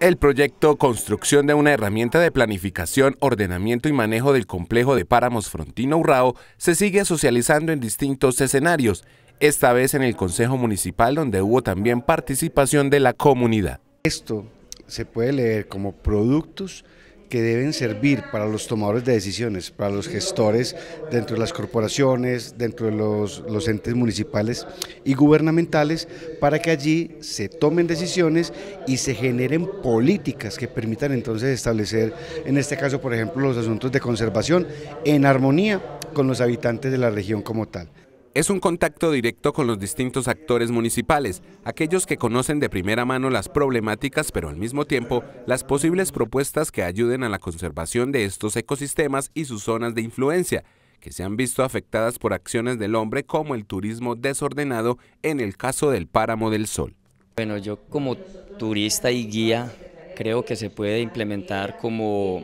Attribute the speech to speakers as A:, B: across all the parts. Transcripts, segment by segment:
A: el proyecto Construcción de una herramienta de planificación, ordenamiento y manejo del complejo de páramos Frontino Urrao se sigue socializando en distintos escenarios, esta vez en el Consejo Municipal donde hubo también participación de la comunidad.
B: Esto se puede leer como productos que deben servir para los tomadores de decisiones, para los gestores dentro de las corporaciones, dentro de los, entes municipales y gubernamentales, para que allí se tomen decisiones y se generen políticas que permitan entonces establecer, en este caso, por ejemplo, los asuntos de conservación en armonía con los habitantes de la región como tal
A: es un contacto directo con los distintos actores municipales, aquellos que conocen de primera mano las problemáticas, pero al mismo tiempo las posibles propuestas que ayuden a la conservación de estos ecosistemas y sus zonas de influencia, que se han visto afectadas por acciones del hombre como el turismo desordenado en el caso del Páramo del Sol. Bueno, yo como turista y guía
C: creo que se puede implementar como,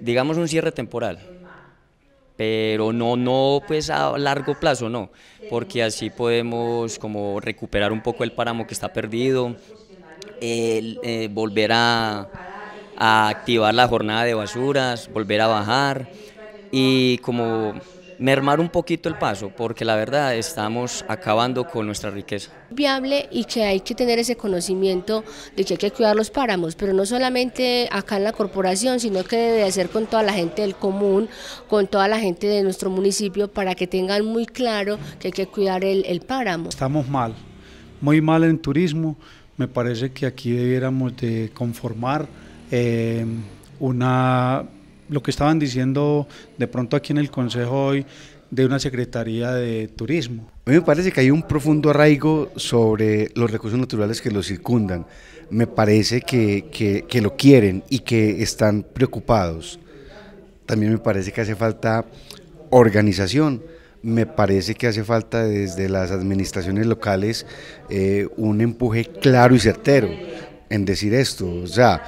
C: digamos, un cierre temporal pero no, no pues a largo plazo, no, porque así podemos como recuperar un poco el páramo que está perdido, eh, volver a activar la jornada de basuras, volver a bajar y como mermar un poquito el paso, porque la verdad estamos acabando con nuestra riqueza.
D: Viable y que hay que tener ese conocimiento de que hay que cuidar los páramos, pero no solamente acá en la corporación, sino que debe hacer con toda la gente del común, con toda la gente de nuestro municipio, para que tengan muy claro que hay que cuidar el, el páramo.
E: Estamos mal, muy mal en turismo, me parece que aquí debiéramos de conformar eh, una lo que estaban diciendo de pronto aquí en el Consejo hoy de una Secretaría de Turismo.
B: A mí me parece que hay un profundo arraigo sobre los recursos naturales que los circundan. Me parece que, lo quieren y que están preocupados. También me parece que hace falta organización me parece que hace falta desde las administraciones locales eh, un empuje claro y certero en decir esto. O sea,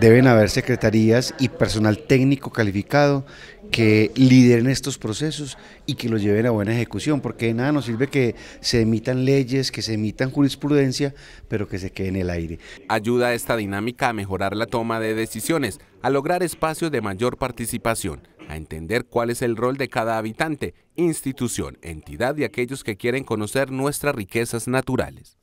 B: deben haber secretarías y personal técnico calificado que lideren estos procesos y que los lleven a buena ejecución, porque de nada nos sirve que se emitan leyes, que se emitan jurisprudencia, pero que se quede en el aire.
A: Ayuda a esta dinámica a mejorar la toma de decisiones, a lograr espacios de mayor participación, a entender cuál es el rol de cada habitante, institución, entidad y aquellos que quieren conocer nuestras riquezas naturales.